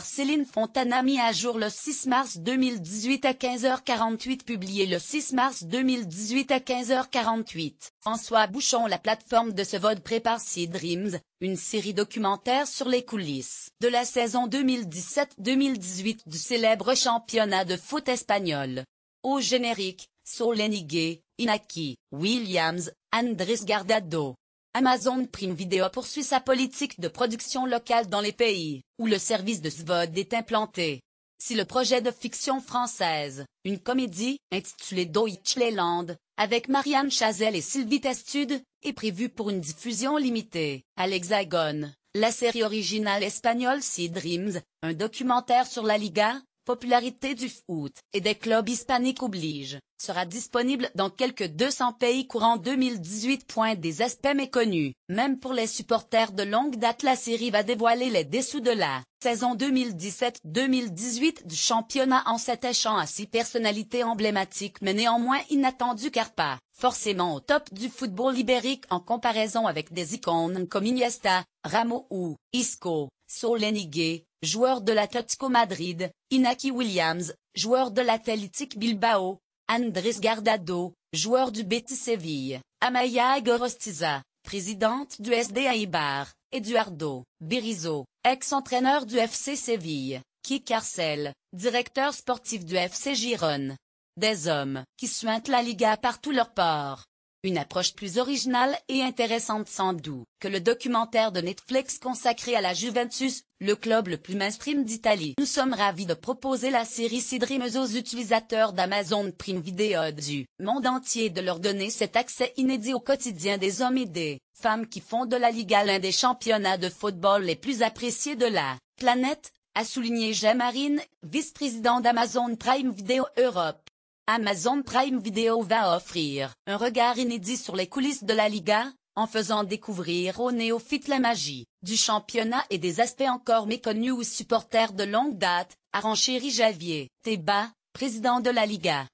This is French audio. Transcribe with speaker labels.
Speaker 1: Céline Fontana mis à jour le 6 mars 2018 à 15h48 publié le 6 mars 2018 à 15h48. François Bouchon La plateforme de ce vote prépare Sea Dreams, une série documentaire sur les coulisses de la saison 2017-2018 du célèbre championnat de foot espagnol. Au générique, Solenigé, Inaki, Williams, Andrés Gardado. Amazon Prime Video poursuit sa politique de production locale dans les pays où le service de SVOD est implanté. Si le projet de fiction française, une comédie, intitulée Deutschland, avec Marianne Chazelle et Sylvie Testude, est prévu pour une diffusion limitée à l'Hexagone, la série originale espagnole Sea Dreams, un documentaire sur la Liga, popularité du foot et des clubs hispaniques oblige, sera disponible dans quelques 200 pays courant 2018. Point des aspects méconnus, même pour les supporters de longue date la série va dévoiler les dessous de la saison 2017-2018 du championnat en s'attachant à six personnalités emblématiques mais néanmoins inattendues car pas forcément au top du football ibérique en comparaison avec des icônes comme Iniesta, ramo ou Isco, Solenigue, joueur de l'Atlético Madrid, Inaki Williams, joueur de l'Athletic Bilbao, Andrés Gardado, joueur du Betis Séville, Amaya Gorostiza, présidente du SDA Ibar, Eduardo Berizo, ex-entraîneur du FC Séville, Carcel, directeur sportif du FC Gironne. Des hommes qui suintent la Liga par tous leurs ports. Une approche plus originale et intéressante sans doute que le documentaire de Netflix consacré à la Juventus, le club le plus mainstream d'Italie. Nous sommes ravis de proposer la série Sidreams aux utilisateurs d'Amazon Prime Video du monde entier et de leur donner cet accès inédit au quotidien des hommes et des femmes qui font de la Liga l'un des championnats de football les plus appréciés de la planète, a souligné Jamarine, Marine, vice-président d'Amazon Prime Video Europe. Amazon Prime Video va offrir un regard inédit sur les coulisses de la Liga, en faisant découvrir aux néophytes la magie du championnat et des aspects encore méconnus aux supporters de longue date, a renchéri Javier Teba, président de la Liga.